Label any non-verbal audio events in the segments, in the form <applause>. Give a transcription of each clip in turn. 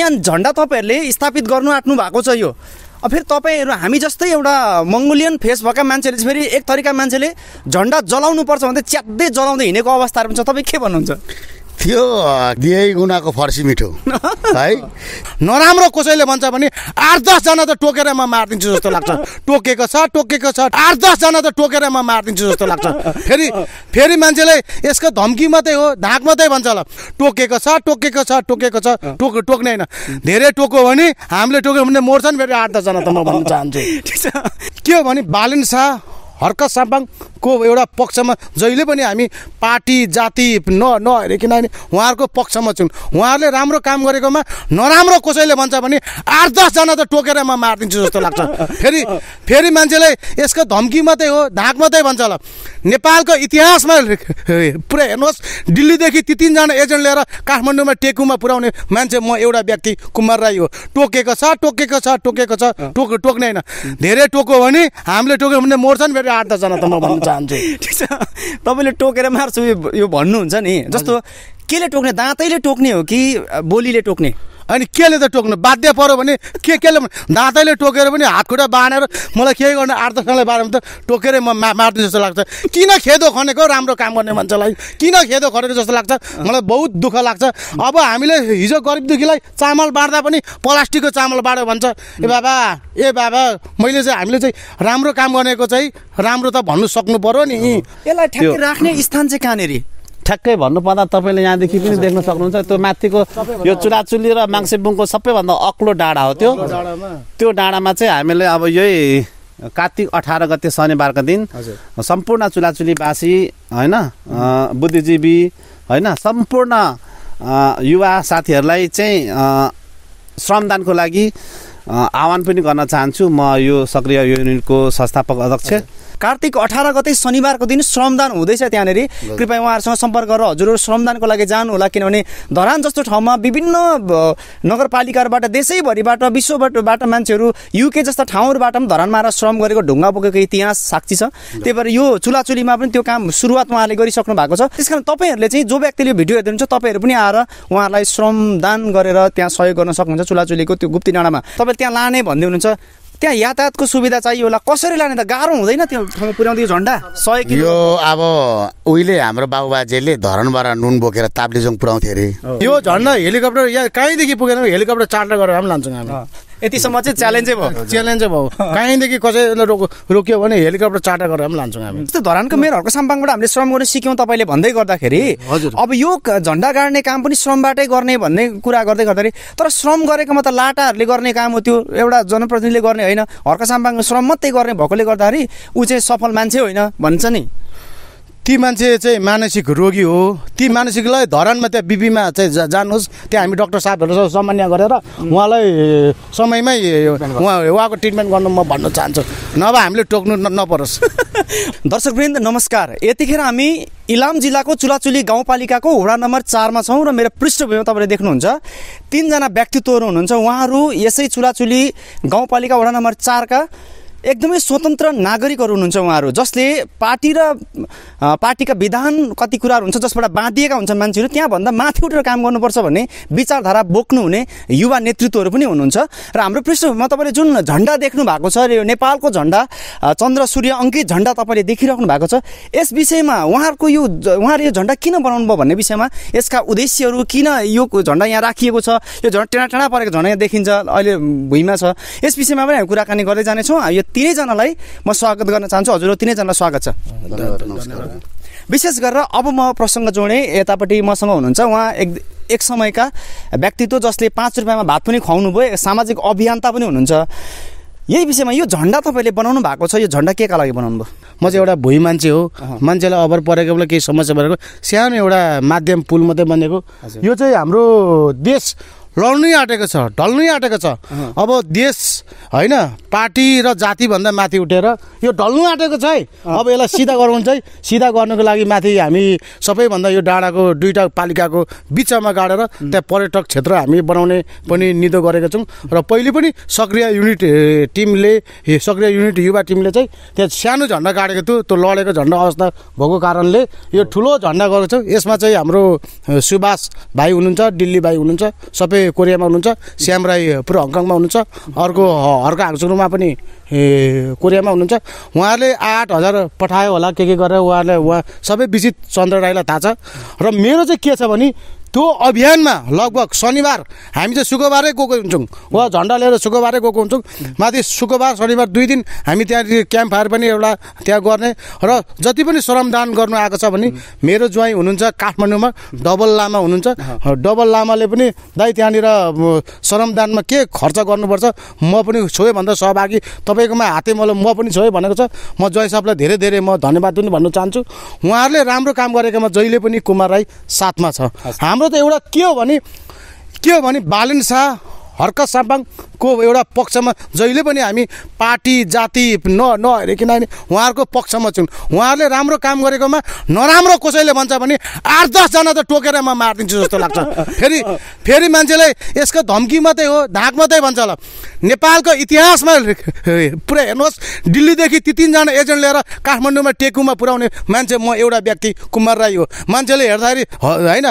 यहाँ झन्डा तपाईँहरूले स्थापित गर्नु आँट्नु भएको छ यो अब फेरि तपाईँहरू हामी जस्तै एउटा मङ्गोलियन फेस भएका मान्छेले फेरि एक थरीका मान्छेले झन्डा जलाउनुपर्छ भन्दै च्यात्दै जलाउँदै हिँडेको अवस्थाहरू पनि छ तपाईँ के भन्नुहुन्छ त्यो दिएँ गुनाको फर्सी मिठो <laughs> है नराम्रो कसैले भन्छ भने आठ दसजना त टोकेर म मारिदिन्छु जस्तो लाग्छ टोकेको छ टोकेको छ आठ दसजना त टोकेर म मारिदिन्छु जस्तो लाग्छ फेरि फेरि मान्छेले यसको धम्की मात्रै हो धाक मात्रै भन्छ होला टोकेको छ टोकेको छ टोकेको छ टोक टोक्ने होइन धेरै टोक्यो भने हामीले टोक्यो भने मर्छ नि फेरि आठ दसजना त म भन्न चाहन्छु के हो भने बालन हर्क साम्पाङको एउटा पक्षमा जहिले पनि हामी पार्टी जाति न नहेरिकन उहाँहरूको पक्षमा छौँ उहाँहरूले राम्रो काम गरेकोमा नराम्रो कसैले भन्छ भने आठ दसजना त टोकेर म मारिदिन्छु जस्तो लाग्छ फेरि फेरि मान्छेलाई यसको धम्की मात्रै हो धाक मात्रै भन्छ होला नेपालको इतिहासमा पुरा हेर्नुहोस् दिल्लीदेखि ती तिनजना एजेन्ट लिएर काठमाडौँमा टेकुमा पुर्याउने मान्छे म एउटा व्यक्ति कुमार राई हो टोकेको छ टोकेको छ टोकेको छ टोक टोक्ने होइन धेरै टोक्यो भने हामीले टोक्यो भने मोर्छ नि फेरि आठजना त म भन्न चाहन्छु ठिक <laughs> छ तपाईँले टोकेर मार्छु यो भन्नुहुन्छ नि जस्तो केले टोक्ने दाँतैले टोक्ने हो कि बोलीले टोक्ने अनि केले त टोक्नु बाध्य पऱ्यो भने के केले दाँतैले टोकेर पनि हात खुट्टा बाँधेर मलाई केही गर्नु आठ दसजनालाई बाह्र त टोकेरै म मा मार्ने जस्तो लाग्छ किन खेदो खनेको राम्रो काम गर्ने मान्छेलाई किन खेदो खनेको जस्तो लाग्छ मलाई बहुत दुःख लाग्छ अब हामीले हिजो गरिब दुःखीलाई चामल बाँड्दा पनि प्लास्टिकको चामल बाँड्यो भन्छ ए बाबा ए बाबा मैले चाहिँ हामीले चाहिँ राम्रो काम गरेको चाहिँ राम्रो त भन्नु सक्नु पऱ्यो नि यसलाई राख्ने स्थान चाहिँ कहाँनिर ठ्याक्कै भन्नुपर्दा तपाईँले यहाँदेखि पनि देख्न सक्नुहुन्छ त्यो माथिको यो चुलाचुली र माङ्सेबुङको सबैभन्दा अग्लो डाँडा हो त्यो त्यो डाँडामा चाहिँ हामीले अब यही कार्तिक अठार गते शनिबारको दिन सम्पूर्ण चुलाचुलीवासी होइन बुद्धिजीवी होइन सम्पूर्ण युवा साथीहरूलाई चाहिँ श्रमदानको लागि आह्वान पनि गर्न चाहन्छु म यो सक्रिय युनिटको संस्थापक अध्यक्ष कार्तिक अठार गते शनिबारको दिन श्रमदान हुँदैछ त्यहाँनिर कृपया उहाँहरूसँग सम्पर्क गरेर हजुरहरू श्रमदानको लागि जानुहोला किनभने धरान जस्तो ठाउँमा विभिन्न नगरपालिकाहरूबाट देशैभरिबाट विश्वबाटबाट मान्छेहरू युके जस्ता ठाउँहरूबाट पनि धरानमा आएर श्रम गरेको ढुङ्गा बोकेको इतिहास साक्षी छ त्यही भएर यो चुलाचुलीमा पनि त्यो काम सुरुवात उहाँले गरिसक्नु भएको छ त्यस कारण तपाईँहरूले चाहिँ जो व्यक्तिले यो भिडियो हेर्नुहुन्छ तपाईँहरू पनि आएर उहाँहरूलाई श्रमदान गरेर त्यहाँ सहयोग गर्न सक्नुहुन्छ चुलाचुलीको त्यो गुप्ती डाँडामा तपाईँले त्यहाँ लाने भन्दै हुनुहुन्छ त्यहाँ यातायातको सुविधा चाहियो होला कसरी लाने त गाह्रो हुँदैन त्यो ठाउँमा पुर्याउँदै झन्डा सय यो अब उहिले हाम्रो बाबुबाजेले धरनबाट नुन बोकेर ताप्लेजुङ पुऱ्याउँथ्यो अरे यो झन्डा हेलिकप्टर यहाँ कहीँदेखि पुगेन हेलिकप्टर चार्टर गरेर पनि लान्छौँ हामी यतिसम्म चाहिँ च्यालेन्जै भयो च्यालेन्जै भयो कहीँदेखि कसैले रोक रोक्यो भने हेलिकप्टर चार्टर गरेर पनि लान्छौँ हामी जस्तो धरानको हरको साम्पाङबाट हामीले श्रम गर्नु सिक्यौँ तपाईँले भन्दै गर्दाखेरि हजुर अब यो झन्डा गाड्ने काम पनि श्रमबाटै गर्ने भन्ने कुरा गर्दै गर्दाखेरि तर श्रम गरेकोमा त लाटाहरूले गर्ने काम हो त्यो एउटा जनप्रतिनिधिले गर्ने होइन हर्क साम्पाङ श्रम मात्रै गर्ने भएकोले गर्दाखेरि ऊ चाहिँ सफल मान्छे होइन भन्छ नि ती मान्छे चाहिँ मानसिक रोगी हो ती मानसिकलाई धरानमा त्यहाँ बिपीमा चाहिँ जानुहोस् त्यहाँ हामी डक्टर साहबहरूसँग सामान्य गरेर उहाँलाई समयमै उहाँ उहाँको ट्रिटमेन्ट गर्नु म भन्न चाहन्छु नभए हामीले टोक्नु नपरोस् <laughs> दर्शकवृन्द नमस्कार यतिखेर हामी इलाम जिल्लाको चुलाचुली गाउँपालिकाको वडा नम्बर चारमा छौँ र मेरो पृष्ठभूमिमा तपाईँले देख्नुहुन्छ तिनजना व्यक्तित्वहरू हुनुहुन्छ उहाँहरू यसै चुलाचुली गाउँपालिका वडा नम्बर चारका एकदमै स्वतन्त्र नागरिकहरू हुनुहुन्छ उहाँहरू जसले पार्टी र पार्टीका विधान कति कुराहरू हुन्छ जसबाट बाँधिएका हुन्छन् मान्छेहरू त्यहाँभन्दा माथि उठेर काम गर्नुपर्छ भन्ने विचारधारा बोक्नुहुने युवा नेतृत्वहरू पनि हुनुहुन्छ र हाम्रो पृष्ठभूमिमा तपाईँले जुन झन्डा देख्नु भएको छ यो नेपालको झन्डा चन्द्र सूर्य अङ्कित झन्डा तपाईँले देखिराख्नु भएको छ यस विषयमा उहाँहरूको यो उहाँहरू यो झन्डा किन बनाउनु भयो भन्ने विषयमा यसका उद्देश्यहरू किन यो झन्डा यहाँ राखिएको छ यो झन्डा टेढा टेढा परेको झन्डा यहाँ देखिन्छ अहिले भुइँमा छ यस विषयमा पनि हामी कुराकानी गर्दै जानेछौँ यो तिनैजनालाई म स्वागत गर्न चाहन्छु हजुर तिनैजनालाई स्वागत छ विशेष गरेर अब म प्रसङ्ग जोडेँ यतापट्टि मसँग हुनुहुन्छ उहाँ एक एक समयका व्यक्तित्व जसले पाँच रुपियाँमा भात पनि खुवाउनु भयो सामाजिक अभियन्ता पनि हुनुहुन्छ यही विषयमा यो झन्डा तपाईँले बनाउनु भएको छ यो झन्डा के का लागि बनाउनु भयो म चाहिँ एउटा भुइँ मान्छे हो मान्छेलाई अभर परेको बेला केही समस्या परेको सानो एउटा माध्यम पुल मात्रै बनेको यो चाहिँ हाम्रो देश लड्नै आँटेको छ ढल्नै आँटेको छ अब देश होइन पार्टी र जातिभन्दा माथि उठेर यो ढल्नु आँटेको छ है अब यसलाई सिधा गराउनु चाहिँ सिधा गर्नुको लागि माथि हामी सबैभन्दा यो डाँडाको दुईवटा पालिकाको बिचमा गाडेर त्यहाँ पर्यटक क्षेत्र हामी बनाउने पनि निदो गरेका छौँ र पहिले पनि सक्रिय युनिट टिमले सक्रिय युनिट युवा टिमले चाहिँ त्यहाँ सानो झन्डा गाडेको थियो त्यो लडेको झन्डा अवस्था भएको कारणले यो ठुलो झन्डा गरेको छौँ यसमा चाहिँ हाम्रो सुभाष भाइ हुनुहुन्छ दिल्ली भाइ हुनुहुन्छ सबै कोरियामा हुनुहुन्छ श्याम राई पुरो हङकङमा हुनुहुन्छ अर्को अर्को हाङसुङमा पनि कोरियामा हुनुहुन्छ उहाँहरूले आठ हजार पठायो होला के के गरेर उहाँहरूले उहाँ सबै विजित चन्द्र राईलाई थाहा छ र मेरो चाहिँ के छ भने त्यो अभियानमा लगभग शनिबार हामी चाहिँ शुक्रबारै गएको हुन्छौँ वा झन्डा लिएर शुक्रबारै गएको हुन्छौँ माथि शुक्रबार शनिबार दुई दिन हामी त्यहाँनिर क्याम्प फायर पनि एउटा त्यहाँ गर्ने र जति पनि श्रमदान गर्नु आएको छ भने मेरो ज्वाइँ हुनुहुन्छ काठमाडौँमा डबल लामा हुनुहुन्छ डबल लामाले पनि दाइ त्यहाँनिर श्रमदानमा के खर्च गर्नुपर्छ म पनि छोएँ भन्दा सहभागी तपाईँकोमा हाते मलाई म पनि छोएँ भनेको छ म ज्वाइँ साहबलाई धेरै धेरै म धन्यवाद पनि भन्न चाहन्छु उहाँहरूले राम्रो काम गरेकोमा जहिले पनि कुमार राई साथमा छ हाम्रो हाम्रो त एउटा के हो भने के हो भने बालन शाह हर्क सापाङ को एउटा पक्षमा जहिले पनि हामी पार्टी जाति न नहेरिकन उहाँहरूको पक्षमा छौँ उहाँहरूले राम्रो काम गरेकोमा नराम्रो कसैले भन्छ भने आठ दसजना त टोकेर म मारिदिन्छु जस्तो लाग्छ फेरि फेरि मान्छेलाई यसको धम्की मात्रै हो धाक मात्रै भन्छ होला नेपालको इतिहासमा पुरा हेर्नुहोस् दिल्लीदेखि ती तिनजना एजेन्ट लिएर काठमाडौँमा टेकुमा पुऱ्याउने मान्छे म एउटा व्यक्ति कुमार राई हो मान्छेले हेर्दाखेरि होइन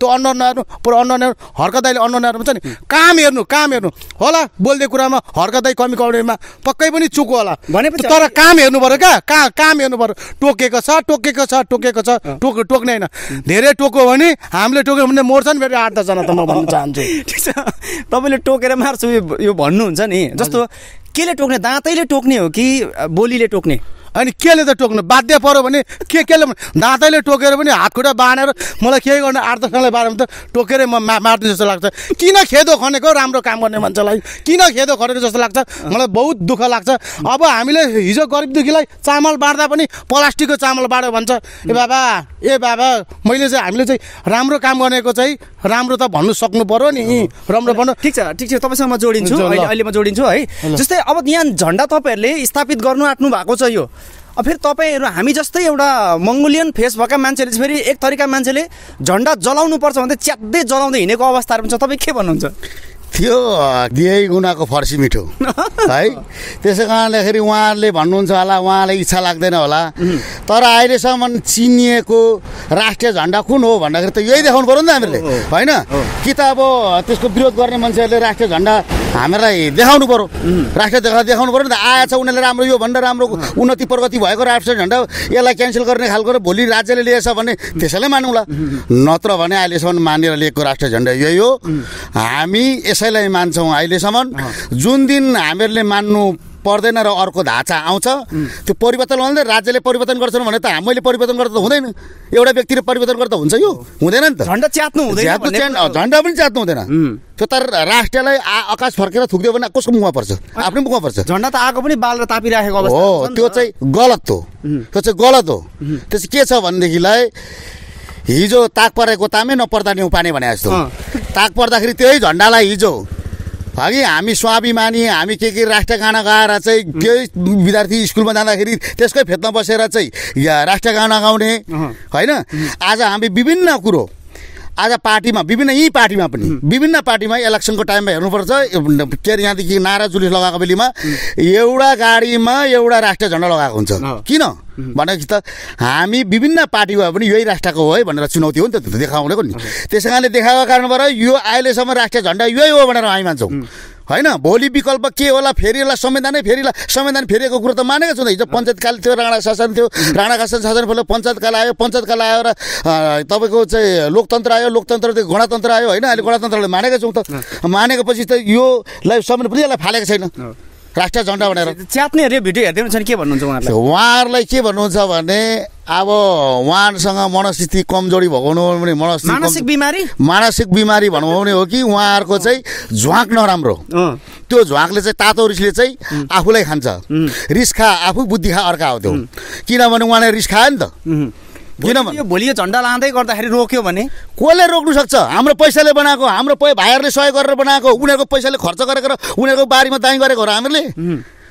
त्यो अन्न नहेर्नु पुरा अन्न नहेर्नु हर्कदाइले अन्डर नहेर्नु हुन्छ नि काम हेर्नु काम हेर्नु होला बोल्ने कुरामा हर्कदै कमी कमाउनेमा पक्कै पनि चुक होला भनेपछि तर काम हेर्नु पऱ्यो क्या का काम हेर्नु पऱ्यो टोकेको छ टोकेको छ टोकेको छ टोक टोक्ने होइन धेरै टोक्यो भने हामीले टोक्यो भने मर्छ नि फेरि आठ दसजना त म भन्न चाहन्छु <laughs> ठिक छ तपाईँले टोकेर मार्छु यो भन्नुहुन्छ नि जस्तो केले टोक्ने दाँतैले टोक्ने हो कि बोलीले टोक्ने अनि केले त टोक्नु बाध्य पऱ्यो भने के केले दाँतैले टोकेर पनि हातखुट्टा बाँधेर मलाई केही गर्नु आठ दसजनालाई बाह्र त टोकेरै म मा जस्तो लाग्छ किन खेदो खनेको राम्रो काम गर्ने मान्छेलाई किन खेदो खनेको जस्तो लाग्छ मलाई बहुत दुःख लाग्छ अब हामीले हिजो गरिब दुःखीलाई चामल बाँड्दा पनि प्लास्टिकको चामल बाँड्यो भन्छ ए बाबा ए बाबा मैले चाहिँ हामीले चाहिँ राम्रो काम गरेको चाहिँ राम्रो त भन्नु सक्नु पऱ्यो नि राम्रो भन्नु ठिक छ ठिक छ तपाईँसँग म जोडिन्छु अहिले म जोडिन्छु है जस्तै अब यहाँ झन्डा तपाईँहरूले स्थापित गर्नु आँट्नु भएको छ यो फेरि तपाईँहरू हामी जस्तै एउटा मङ्गोलियन फेस भएका मान्छेले फेरि एक थरीका मान्छेले झन्डा जलाउनुपर्छ भन्दै च्यात्दै जलाउँदै हिँडेको अवस्थाहरू पनि छ तपाईँ के भन्नुहुन्छ थियो दिएँ गुनाको फर्सी मिठो <laughs> है त्यसै कारणले उहाँहरूले भन्नुहुन्छ होला उहाँलाई इच्छा लाग्दैन होला तर अहिलेसम्म चिनिएको राष्ट्रिय झन्डा कुन हो भन्दाखेरि त यही देखाउनु पऱ्यो नि त हामीले होइन कि त अब त्यसको विरोध गर्ने मान्छेहरूले राष्ट्रिय झन्डा हामीलाई देखाउनु पऱ्यो राष्ट्रिय झन्डा देखाउनु पऱ्यो नि त आएछ उनीहरूले राम्रो यो भन्दा राम्रो उन्नति प्रगति भएको राष्ट्रिय झन्डा यसलाई क्यान्सल गर्ने खालको र भोलि राज्यले लिएछ भने त्यसैलाई मानौँला नत्र भने अहिलेसम्म मानेर लिएको राष्ट्रिय झन्डा यही हो हामी यसैलाई मान्छौँ अहिलेसम्म जुन दिन हामीहरूले मान्नु पर्दैन र अर्को ढाँचा आउँछ त्यो परिवर्तन भन्दा राज्यले परिवर्तन गर्छन् भने त मैले परिवर्तन गर्दा त हुँदैन एउटा व्यक्तिले परिवर्तन गर्दा हुन्छ यो हुँदैन नि त झन्डा च्यात्नु हुँदैन झन्डा पनि च्यात्नु हुँदैन त्यो तर राष्ट्रलाई आकाश फर्केर थुक्दियो भने कसको मुखमा पर्छ आफ्नै मुखमा पर्छ झन्डा त आगो पनि बालेर तापिराखेको हो त्यो चाहिँ गलत हो त्यो चाहिँ गलत हो त्यो चाहिँ के छ भनेदेखिलाई हिजो ताक परेको तामै नपर्दा न्यु पाने भने जस्तो ताक पर्दाखेरि त्यही झन्डालाई हिजो हगि हामी स्वाभिमानी हामी के के गाना गाएर चाहिँ त्यही विद्यार्थी स्कुलमा जाँदाखेरि त्यसकै फेदमा बसेर चाहिँ गाना गाउने होइन आज हामी विभिन्न कुरो आज पार्टीमा विभिन्न यी पार्टीमा पनि विभिन्न पार्टीमा इलेक्सनको टाइममा हेर्नुपर्छ के अरे यहाँदेखि नारा जुलुस लगाएको बेलीमा एउटा गाडीमा एउटा राष्ट्रिय झन्डा लगाएको हुन्छ किन भनेपछि त हामी विभिन्न पार्टी भए पनि यही राष्ट्रको हो है भनेर चुनौती हो नि त देखाउनेको नि त्यस कारणले देखाएको कारणबाट यो अहिलेसम्म राष्ट्रिय झन्डा यही हो भनेर हामी मान्छौँ होइन भोलि विकल्प के होला फेरि होला संविधानै फेरिला संविधान फेरिएको कुरो त मानेको छु हिजो पञ्चायतकाल थियो राणा शासन थियो राणा शासन शासन फेरि पञ्चायतकाल आयो पञ्चायतकाल आएर तपाईँको चाहिँ लोकतन्त्र आयो लोकतन्त्र त्यो गणतन्त्र आयो होइन अहिले गणतन्त्रले मानेको छौँ त मानेको पछि त योलाई संविधान पनि यसलाई फालेको छैन राष्ट्रिय झन्डा भनेर च्यात्नेहरूले भिडियो हेर्दै हुन्छ के भन्नुहुन्छ उहाँहरूलाई उहाँहरूलाई के भन्नुहुन्छ भने अब उहाँहरूसँग मनस्थिति कमजोरी भएको भने मनस्थिति मानसिक बिमारी मानसिक बिमारी भन्नुभयो भने हो कि उहाँहरूको चाहिँ झ्वाक नराम्रो त्यो झ्वाकले चाहिँ तातो रिसले चाहिँ आफूलाई खान्छ रिस खा आफू बुद्धि खा अर्का हो त्यो किनभने उहाँले रिस खायो नि त किनभने भोलि यो झन्डा लाँदै गर्दाखेरि रोक्यो भने कसले रोक्नु सक्छ हाम्रो पैसाले बनाएको हाम्रो भाइहरूले सहयोग गरेर बनाएको उनीहरूको पैसाले खर्च गरेर उनीहरूको बारीमा दाइँ गरेको हो हामीले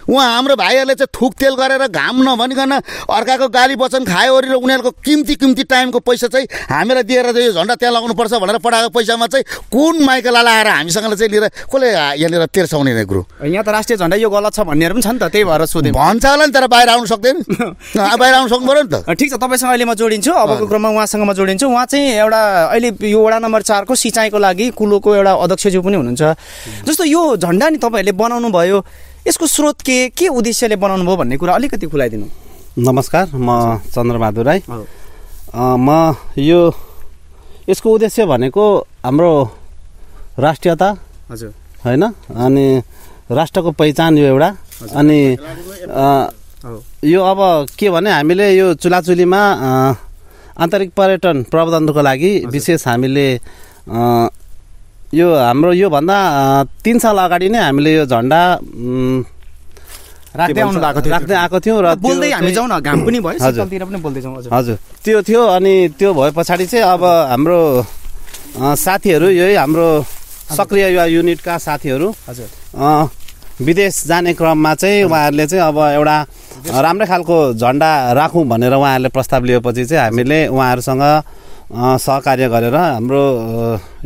उहाँ हाम्रो भाइहरूले चाहिँ थुकतेल गरेर घाम नभनिकन अर्काको गाली वचन खायो वरि र उनीहरूको किम्ती किम्ती टाइमको पैसा चाहिँ हामीलाई दिएर चाहिँ यो झन्डा त्यहाँ लगाउनुपर्छ भनेर पठाएको पैसामा चाहिँ कुन माइकेला लाएर हामीसँग चाहिँ लिएर कसले यहाँनिर तेर्साउने नै कुरो यहाँ त राष्ट्रिय झन्डा यो गलत छ भन्नेहरू पनि छ नि त त्यही भएर सोधेँ भन्छ होला नि तर बाहिर आउनु सक्दैन <laughs> बाहिर आउनु सक्नु पऱ्यो नि त ठिक छ तपाईँसँग अहिले म जोडिन्छु अबको क्रममा उहाँसँग म जोडिन्छु उहाँ चाहिँ एउटा अहिले यो वडा नम्बर चारको सिँचाइको लागि कुलोको एउटा अध्यक्षज्यू पनि हुनुहुन्छ जस्तो यो झन्डा नि तपाईँहरूले बनाउनु भयो यसको स्रोत के के उद्देश्यले बनाउनु भयो भन्ने कुरा अलिकति खुलाइदिनु नमस्कार म चन्द्रबहादुर राई म यो यसको उद्देश्य भनेको हाम्रो राष्ट्रियता हजुर होइन अनि राष्ट्रको पहिचान यो एउटा अनि यो अब के भने हामीले यो चुलाचुलीमा आन्तरिक पर्यटन प्रबन्धनको लागि विशेष हामीले यो हाम्रो योभन्दा तिन साल अगाडि नै हामीले यो झन्डा राख्दै आउनु भएको थियो राख्दै आएको थियौँ र बोल्दै हामी जाउँ न घाम पनि भयो पनि बोल्दै जाउँ हजुर त्यो थियो अनि त्यो भए पछाडि चाहिँ अब हाम्रो साथीहरू यही हाम्रो सक्रिय युवा युनिटका साथीहरू हजुर विदेश जाने क्रममा चाहिँ उहाँहरूले चाहिँ अब एउटा राम्रै खालको झन्डा राखौँ भनेर उहाँहरूले प्रस्ताव लिएपछि चाहिँ हामीले उहाँहरूसँग सहकार्य गरेर हाम्रो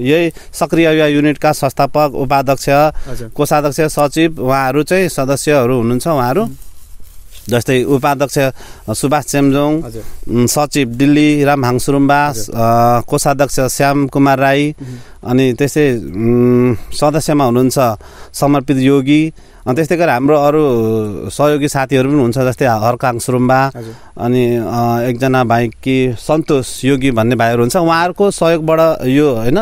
यही सक्रिय युवा युनिटका संस्थापक उपाध्यक्ष कोषाध्यक्ष सचिव उहाँहरू चाहिँ सदस्यहरू हुनुहुन्छ उहाँहरू जस्तै उपाध्यक्ष सुभाष चेम्जोङ सचिव दिल्ली राम हाङसुरुम्बा कोषाध्यक्ष श्याम कुमार राई अनि त्यस्तै सदस्यमा हुनुहुन्छ समर्पित योगी अनि त्यस्तै गरेर हाम्रो अरू सहयोगी साथीहरू पनि हुन्छ जस्तै हर्काङ सुरुम्बा अनि एकजना भाइ कि सन्तोष योगी भन्ने भाइहरू हुन्छ उहाँहरूको सहयोगबाट यो होइन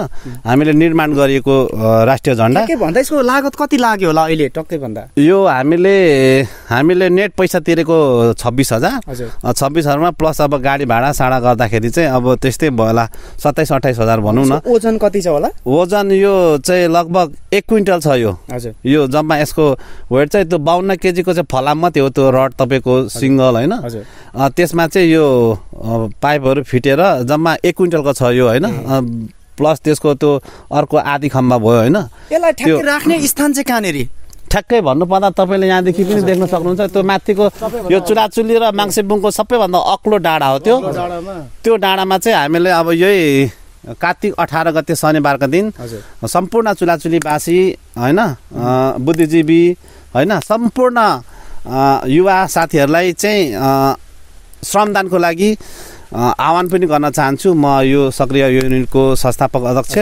हामीले निर्माण गरिएको राष्ट्रिय झन्डा के भन्दा यसको लागत कति लाग्यो होला अहिले टक्कै भन्दा यो हामीले हामीले नेट पैसा तिरेको छब्बिस हजार छब्बिस हजारमा प्लस अब गाडी भाडा साडा गर्दाखेरि चाहिँ अब त्यस्तै भयो होला सत्ताइस अट्ठाइस हजार भनौँ न ओजन कति छ होला ओजन यो चाहिँ लगभग एक क्विन्टल छ यो यो जम्मा यसको वेट चाहिँ त्यो बाहन्न केजीको चाहिँ फलाम मात्रै हो त्यो रड तपाईँको सिङ्गल होइन त्यसमा चाहिँ यो पाइपहरू फिटेर जम्मा एक क्विन्टलको छ यो होइन प्लस त्यसको त्यो अर्को आधी खम्बा भयो होइन यसलाई राख्ने स्थान चाहिँ कहाँनिर ठ्याक्कै भन्नुपर्दा तपाईँले यहाँदेखि पनि देख्न सक्नुहुन्छ त्यो माथिको यो चुराचुली र माङ्सेबुङको सबैभन्दा अग्लो डाँडा हो त्यो त्यो डाँडामा चाहिँ हामीले अब यही कार्तिक अठार गते शनिबारको दिन सम्पूर्ण चुलाचुलीवासी होइन बुद्धिजीवी होइन सम्पूर्ण युवा साथीहरूलाई चाहिँ श्रमदानको लागि आह्वान पनि गर्न चाहन्छु म यो सक्रिय युनिटको संस्थापक अध्यक्ष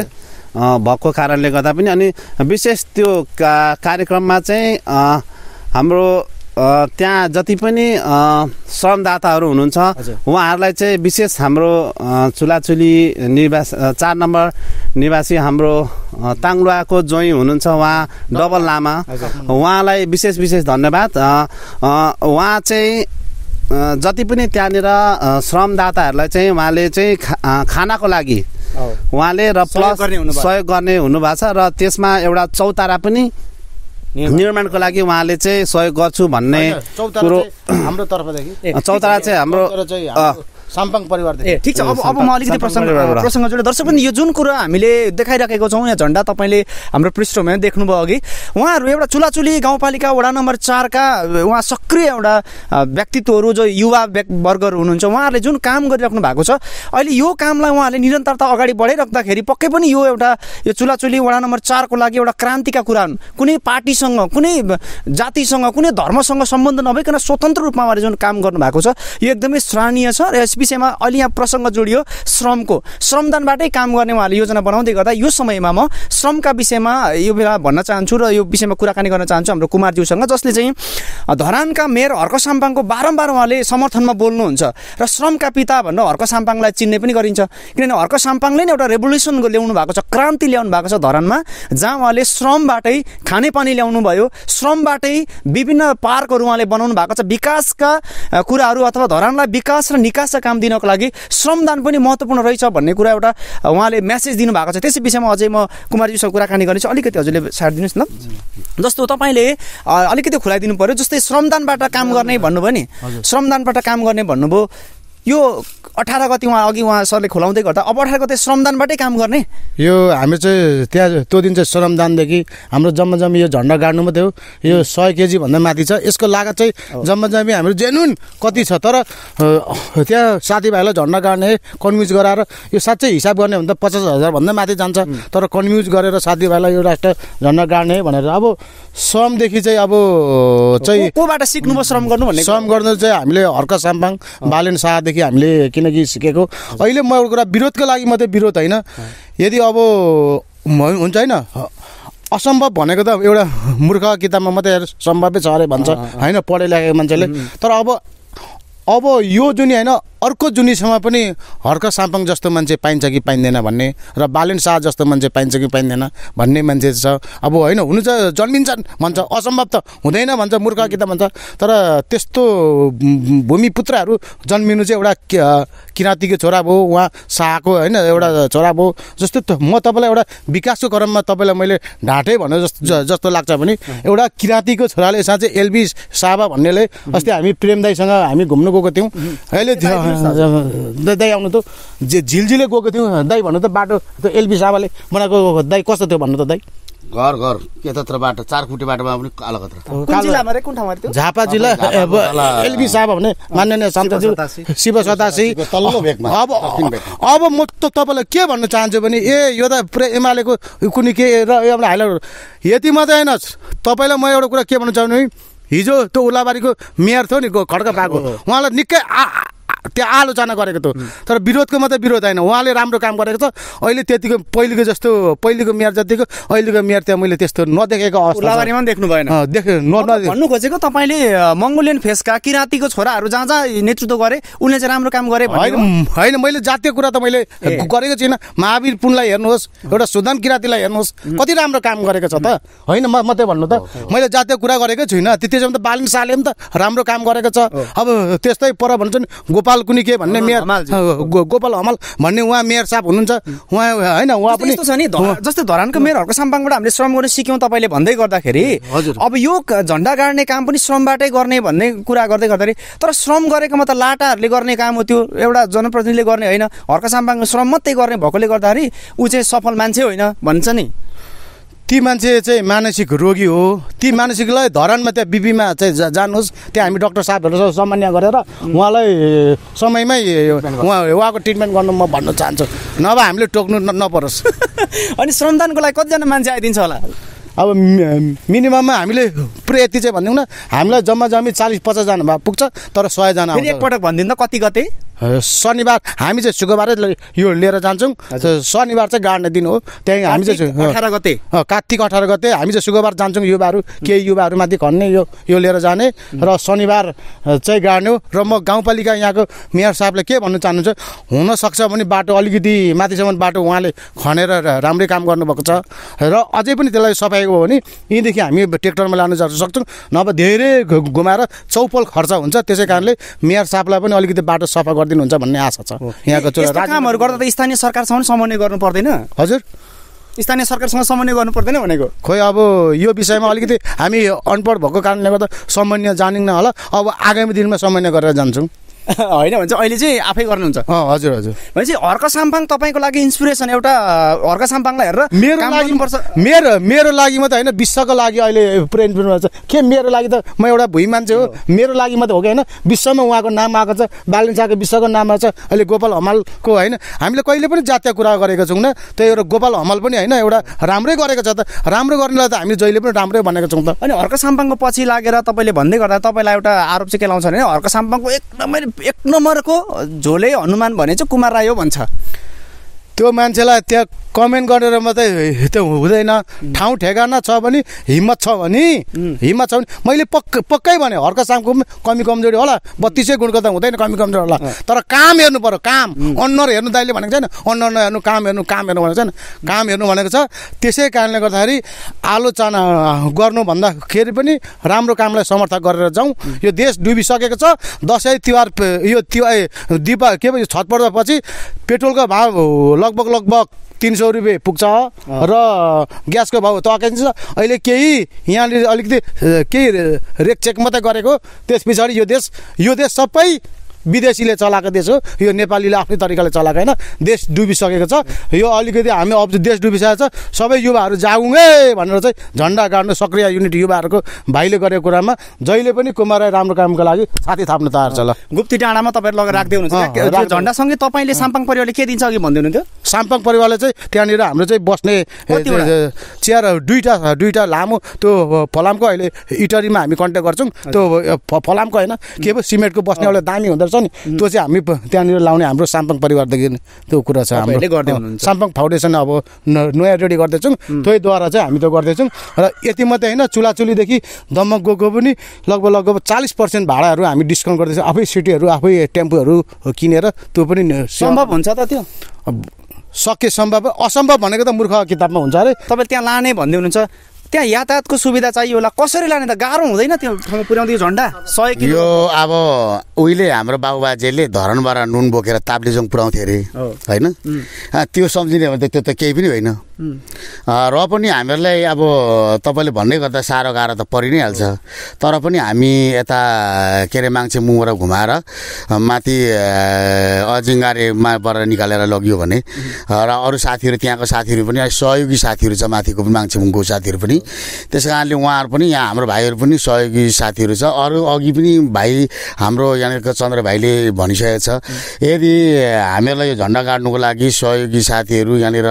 भएको कारणले गर्दा पनि अनि विशेष त्यो का कार्यक्रममा चाहिँ हाम्रो त्यहाँ जति पनि श्रमदाताहरू हुनुहुन्छ उहाँहरूलाई चाहिँ विशेष हाम्रो चुलाचुली निवास चार नम्बर निवासी हाम्रो ताङ्लुवाको ज्वाइँ हुनुहुन्छ उहाँ डबल लामा उहाँलाई विशेष विशेष धन्यवाद उहाँ चाहिँ जति पनि त्यहाँनिर श्रमदाताहरूलाई चाहिँ उहाँले चाहिँ खानाको लागि उहाँले र प्लस सहयोग गर्ने हुनुभएको छ र त्यसमा एउटा चौतारा पनि निर्माणको लागि उहाँले चाहिँ सहयोग गर्छु भन्ने कुरो हाम्रो तर्फदेखि चौतारा चाहिँ हाम्रो साम्पाङ परिवार ए ठिक छ अब अब म अलिकति प्रसङ्ग प्रसङ्ग जोडेँ दर्शक पनि यो जुन कुरा हामीले देखाइराखेको छौँ यहाँ झन्डा तपाईँले हाम्रो पृष्ठभूमिमा देख्नुभयो अघि उहाँहरू एउटा चुलाचुली गाउँपालिका वडा नम्बर चारका उहाँ सक्रिय एउटा व्यक्तित्वहरू जो युवा वर्गहरू हुनुहुन्छ उहाँहरूले जुन काम गरिराख्नु भएको छ अहिले यो कामलाई उहाँहरूले निरन्तरता अगाडि बढाइराख्दाखेरि पक्कै पनि यो एउटा यो चुलाचुली वडा नम्बर चारको लागि एउटा क्रान्तिका कुरा हुन् कुनै पार्टीसँग कुनै जातिसँग कुनै धर्मसँग सम्बन्ध नभइकन स्वतन्त्र रूपमा उहाँले जुन काम गर्नु भएको छ यो एकदमै सराहनीय छ र विषयमा अहिले यहाँ प्रसङ्ग जोडियो श्रमको श्रमदानबाटै काम गर्ने उहाँले योजना बनाउँदै गर्दा यो समयमा म श्रमका विषयमा यो बेला भन्न चाहन्छु र यो विषयमा कुराकानी गर्न चाहन्छु हाम्रो कुमारज्यूसँग जसले चाहिँ धरानका मेयर हर्क साम्पाङको बारम्बार उहाँले समर्थनमा बोल्नुहुन्छ र श्रमका पिता भनेर हर्क साम्पाङलाई चिन्ने पनि गरिन्छ किनभने हर्क साम्पाङले नै एउटा रेभोल्युसन ल्याउनु भएको छ क्रान्ति ल्याउनु भएको छ धरानमा जहाँ उहाँले श्रमबाटै खानेपानी ल्याउनु भयो श्रमबाटै विभिन्न पार्कहरू उहाँले बनाउनु भएको छ विकासका कुराहरू अथवा धरानलाई विकास र निकासका काम दिनको लागि श्रमदान पनि महत्त्वपूर्ण रहेछ भन्ने कुरा एउटा उहाँले म्यासेज दिनुभएको छ त्यसै विषयमा अझै म कुमारजीसँग कुराकानी गर्नेछु अलिकति हजुरले साथ दिनुहोस् न जस्तो तपाईँले अलिकति खुलाइदिनु पऱ्यो जस्तै श्रमदानबाट काम गर्ने भन्नुभयो नि श्रमदानबाट काम गर्ने भन्नुभयो यो अठार गति उहाँ अघि उहाँ सरले खुलाउँदै गर्दा अब अठार गते श्रमदानबाटै काम गर्ने यो हामी चाहिँ त्यहाँ त्यो दिन चाहिँ श्रमदानदेखि हाम्रो जम्मा जम्मी यो झन्डा गाड्नु मात्रै हो यो सय केजीभन्दा माथि छ यसको लागत चाहिँ जम्मा जम्मी हाम्रो जेन्युन कति छ तर त्यहाँ साथीभाइलाई झन्डा गाड्ने कन्भ्युज गराएर यो साँच्चै हिसाब गर्ने भने त पचास हजारभन्दा माथि जान्छ तर कन्भ्युज गरेर साथीभाइलाई यो राष्ट्र झन्डा गाड्ने भनेर अब श्रमदेखि चाहिँ अब चाहिँ कोबाट सिक्नुभयो श्रम गर्नु भन्ने श्रम गर्नु चाहिँ हामीले हर्क साम्पाङ बालेन शाहदेखि कि हामीले किनकि सिकेको अहिले म एउटा कुरा विरोधको लागि मात्रै विरोध होइन यदि अब हुन्छ होइन असम्भव भनेको त एउटा मूर्ख किताबमा मात्रै सम्भवै छ अरे भन्छ होइन पढे लेखेको मान्छेले तर अब अब यो जुन होइन अर्को जुनीसँग पनि हर्क साम्पाङ जस्तो मान्छे पाइन्छ कि पाइँदैन भन्ने र बालेन शाह जस्तो मान्छे पाइन्छ कि पाइँदैन भन्ने मान्छे छ अब होइन हुनु त जन्मिन्छन् भन्छ असम्भव त हुँदैन भन्छ मूर्ख कि त भन्छ तर त्यस्तो भूमिपुत्रहरू जन्मिनु चाहिँ एउटा किराँतीको छोरा भयो उहाँ शाहको होइन एउटा छोरा भयो जस्तो म तपाईँलाई एउटा विकासको क्रममा तपाईँलाई मैले ढाँटेँ भनेर जस्तो जस्तो लाग्छ भने एउटा किराँतीको छोराले साँच्चै एलबी साबा भन्नेले अस्ति हामी प्रेमदाईसँग हामी घुम्नु गएको थियौँ अहिले दाई आउनु त जे झिलझिले गएको थियौँ दाइ भन्नु त बाटो त्यो एलपी साबाले बनाएको दाइ कस्तो थियो भन्नु त दाइ घर घर यतात्र बाटो चार खुट्टे बाटोमा पनि कालो झापा जिल्ला एलबी साह भने मान्य शिव सतासी अब अब म त तपाईँलाई के भन्न चाहन्छु भने ए यो त पुरै एमालेको कुनै के र एउटा हाइलाइट यति मात्रै होइन तपाईँलाई म एउटा कुरा के भन्न चाहन्छु हिजो त्यो उलाबारीको मेयर थियो नि खड्का पाएको उहाँलाई निकै त्यो आलोचना गरेको थियो तर विरोधको मात्रै विरोध होइन उहाँले राम्रो काम गरेको छ अहिले त्यतिको पहिलेको जस्तो पहिलेको मेयर जतिको अहिलेको मेयर त्यहाँ मैले त्यस्तो नदेखेको अवस्था देख्नु भएन भन्नु खोजेको तपाईँले मङ्गोलियन फेसका किराँतीको छोराहरू जहाँ जहाँ नेतृत्व गरे उनले चाहिँ राम्रो काम गरे होइन मैले जातीय कुरा त मैले गरेको छुइनँ महावीर पुनलाई हेर्नुहोस् एउटा सुदाम किराँतीलाई हेर्नुहोस् कति राम्रो काम गरेको छ त होइन म मात्रै भन्नु त मैले जातीय कुरा गरेकै छुइनँ त्यसमा त बालिन साले पनि त राम्रो काम गरेको छ अब त्यस्तै पर भन्छ नि गोपाल हमाल के भन्ने मेयर गोपाल हमाल भन्ने उहाँ मेयर साहब हुनुहुन्छ उहाँ होइन उहाँ पनि छ नि जस्तै धरानको मेयरहरूको साम्पाङबाट हामीले श्रम गर्न सिक्यौँ तपाईँले भन्दै गर्दाखेरि हजुर अब यो झन्डा गाड्ने काम पनि श्रमबाटै गर्ने भन्ने कुरा गर्दै गर्दाखेरि तर श्रम गरेकोमा त लाटाहरूले गर्ने काम हो त्यो एउटा जनप्रतिनिधिले गर्ने होइन हर्क साम्पाङ श्रम मात्रै गर्ने भएकोले गर्दाखेरि ऊ चाहिँ सफल मान्छे होइन भन्छ नि ती मान्छे चाहिँ मानसिक रोगी हो ती मानसिकलाई धरानमा त्यहाँ बिपीमा चाहिँ जानुहोस् त्यहाँ हामी डक्टर साहबहरूसँग सामान्य गरेर उहाँलाई समयमै उहाँ उहाँको ट्रिटमेन्ट गर्नु म भन्न चाहन्छु नभए हामीले टोक्नु नपरोस् <laughs> अनि श्रमदानको लागि कतिजना मान्छे आइदिन्छ होला अब मिनिमममा हामीले पुरै यति चाहिँ भनिदिउँ न हामीलाई जम्मा जम्मी चालिस पचासजना भए पुग्छ तर सयजना एकपटक भनिदिनु त कति गते शनिबार हामी चाहिँ शुक्रबारै यो लिएर जान्छौँ शनिबार चाहिँ गाड्ने दिन हो त्यहाँ हामी चाहिँ अठार गते कात्तिक अठार गते हामी चाहिँ शुक्रबार जान्छौँ युवाहरू केही युवाहरूमाथि खन्ने यो यो लिएर जाने र शनिबार चाहिँ गाड्ने हो र म गाउँपालिका यहाँको मेयर साहबले के भन्नु चाहनुहुन्छ हुनसक्छ भने बाटो अलिकति माथिसम्म बाटो उहाँले खनेर राम्रै काम गर्नुभएको छ र अझै पनि त्यसलाई सफाइ हो भने यहीँदेखि हामी ट्र्याक्टरमा लानु जान सक्छौँ नभए धेरै घुमाएर चौपल खर्च हुन्छ त्यसै कारणले मेयर साहबलाई पनि अलिकति बाटो सफा गर्नु गरिदिनुहुन्छ भन्ने आशा छ यहाँको कामहरू गर्दा त स्थानीय सरकारसँग समन्वय गर्नु पर्दैन हजुर स्थानीय सरकारसँग समन्वय गर्नु पर्दैन भनेको खोइ अब यो विषयमा अलिकति हामी अनपढ भएको कारणले गर्दा समन्वय जानिन्न होला अब आगामी दिनमा समन्वय गरेर जान्छौँ <laughs> होइन भने चाहिँ अहिले चाहिँ आफै गर्नुहुन्छ हजुर हजुर भनेपछि हर्क साम्पाङ तपाईँको लागि इन्सपिरेसन एउटा हर्क साम्पाङलाई हेरेर मेरो लागि पर्छ मेरो मेरो लागि मात्रै होइन विश्वको लागि अहिले पुरै इन्सपिरेसन छ के मेरो लागि त म एउटा भुइँ मान्छे हो मेरो लागि मात्रै हो कि होइन विश्वमा उहाँको नाम आएको छ बालिन शाहको विश्वको नाम आएको छ अहिले गोपाल हमालको होइन हामीले कहिले पनि जातीय कुरा गरेको न त्यो एउटा गोपाल हमाल पनि होइन एउटा राम्रै गरेको छ त राम्रो गर्नेलाई त हामीले जहिले पनि राम्रै भनेको छौँ त अनि हर्क साम्पाङको पछि लागेर तपाईँले भन्दै गर्दा तपाईँलाई एउटा आरोप चाहिँ के लाउँछ भने हर्क साम्पाङको एकदमै एक नम्बरको झोले हनुमान भने चाहिँ कुमार राई हो भन्छ त्यो मान्छेलाई त्यहाँ कमेन्ट गरेर मात्रै त्यो हुँदैन ठाउँ ठेगाना छ भने हिम्मत छ भने हिम्मत छ भने मैले पक्क पक्कै भने हर्क सामको पनि कमी कमजोरी होला बत्तिसै गुणको त हुँदैन कमी कमजोरी होला तर काम हेर्नु पऱ्यो काम अन्नर हेर्नु दाइले भनेको छैन अन्नर नहेर्नु काम हेर्नु काम हेर्नु भनेको छैन काम हेर्नु भनेको छ त्यसै कारणले गर्दाखेरि आलोचना गर्नुभन्दाखेरि पनि राम्रो कामलाई समर्थन गरेर जाउँ यो देश डुबिसकेको छ दसैँ तिहार यो तिहार दिपा के भन्छ पछि पेट्रोलको भाव लगभग लगभग तिन सौ रुपियाँ पुग्छ र ग्यासको भाउ तकिन्छ अहिले केही यहाँनिर अलिकति केही रेकचेक मात्रै गरेको त्यस पछाडि यो देश यो देश सबै विदेशीले चलाएको देश हो यो नेपालीले आफ्नै तरिकाले चलाएको होइन देश डुबिसकेको छ यो अलिकति हामी अब देश डुबिसकेको छ सबै युवाहरू जागौँ है भनेर चाहिँ झन्डा गाड्नु सक्रिय युनिट युवाहरूको भाइले गरेको कुरामा जहिले पनि राई राम्रो कामको लागि साथी थाप्न तयार छ ल गुप्ती डाँडामा तपाईँले लगेर राख्दै हुनुहुन्छ झन्डासँगै तपाईँले साम्पाङ परिवारले के दिन्छ अघि भन्दै हुनुहुन्थ्यो साम्पाङ परिवारले चाहिँ त्यहाँनिर हाम्रो चाहिँ बस्ने चियर दुईवटा दुईवटा लामो त्यो फलामको अहिले इटरीमा हामी कन्ट्याक्ट गर्छौँ त्यो फलामको होइन के पो सिमेन्टको बस्ने एउटा दामी हुँदो रहेछ नि त्यो चाहिँ हामी त्यहाँनिर लाउने हाम्रो साम्पाङ परिवारदेखि त्यो कुरा छ हाम्रो साम्पाङ फाउन्डेसन अब नयाँ रेडी गर्दैछौँ त्यहीद्वारा चाहिँ हामी त गर्दैछौँ र यति मात्रै होइन चुलाचुलीदेखि दमक गएको पनि लगभग लगभग चालिस पर्सेन्ट भाडाहरू हामी डिस्काउन्ट गर्दैछौँ आफै सिटीहरू आफै टेम्पोहरू किनेर त्यो पनि सम्भव हुन्छ त त्यो सके सम्भव असम्भव भनेको त मूर्ख किताबमा हुन्छ अरे तपाईँ त्यहाँ लाने भन्दै हुनुहुन्छ त्यहाँ यातायातको सुविधा चाहियो होला कसरी लाने त गाह्रो हुँदैन त्यो ठाउँमा पुर्याउँदै झन्डा सय यो अब उहिले हाम्रो बाबुबाजेले धरनबाट नुन बोकेर ताप्लेजोङ पुऱ्याउँथ्यो अरे होइन त्यो सम्झिने भने त त्यो त केही पनि होइन र पनि हामीहरूलाई अब तपाईँले भन्ने गर्दा साह्रो गाह्रो त परि नै हाल्छ तर पनि हामी यता के अरे मान्छे मुङबाट घुमाएर माथि अजिङ्गारेमाबाट निकालेर लग्यो भने र अरू साथीहरू त्यहाँको साथीहरू पनि सहयोगी साथीहरू छ माथिको पनि मान्छे मुङको साथीहरू पनि है त्यस कारणले उहाँहरू पनि यहाँ हाम्रो भाइहरू पनि सहयोगी साथीहरू छ अरू अघि पनि भाइ हाम्रो यहाँनिरको चन्द्र भाइले भनिसकेको छ यदि हामीहरूलाई यो झन्डा गाड्नुको लागि सहयोगी साथीहरू यहाँनिर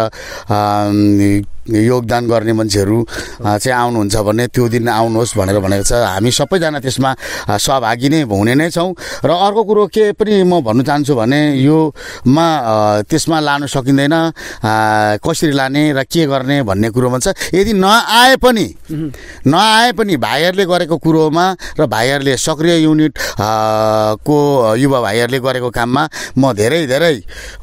योगदान गर्ने मान्छेहरू चाहिँ आउनुहुन्छ भने त्यो दिन आउनुहोस् भनेर भनेको छ हामी सबैजना त्यसमा सहभागी नै हुने नै छौँ र अर्को कुरो के पनि म भन्न चाहन्छु भने योमा त्यसमा लानु सकिँदैन कसरी लाने र के गर्ने भन्ने कुरोमा छ यदि नआए पनि नआए पनि भाइहरूले गरेको कुरोमा र भाइहरूले सक्रिय युनिट को युवा भाइहरूले गरेको काममा म धेरै धेरै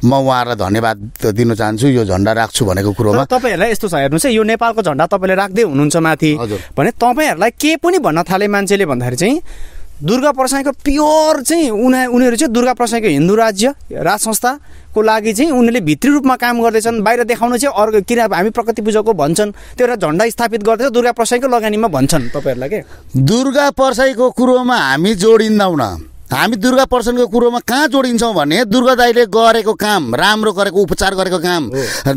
म उहाँहरूलाई धन्यवाद दिन चाहन्छु यो झन्डा राख्छु भनेको कुरोमा तपाईँहरूलाई यस्तो छ हेर्नुहोस् है यो नेपालको झन्डा तपाईँले राख्दै हुनुहुन्छ माथि भने तपाईँहरूलाई के पनि भन्न थाले मान्छेले भन्दाखेरि चाहिँ दुर्गा प्रसाईको प्योर चाहिँ उनी उनीहरू चाहिँ दुर्गा प्रसाईको हिन्दू राज्य राज संस्थाको लागि चाहिँ उनीहरूले भित्री रूपमा काम गर्दैछन् बाहिर देखाउनु चाहिँ अर्को किन अब हामी प्रकृति पूजाको भन्छन् त्यो एउटा झन्डा स्थापित गर्दैछ दुर्गा प्रसाईको लगानीमा भन्छन् तपाईँहरूलाई के दुर्गा प्रसाईको कुरोमा हामी जोडिँदैनौँ हामी दुर्गा पर्सनको कुरोमा कहाँ जोडिन्छौँ भने दुर्गा दाईले गरेको काम राम्रो गरेको उपचार गरेको काम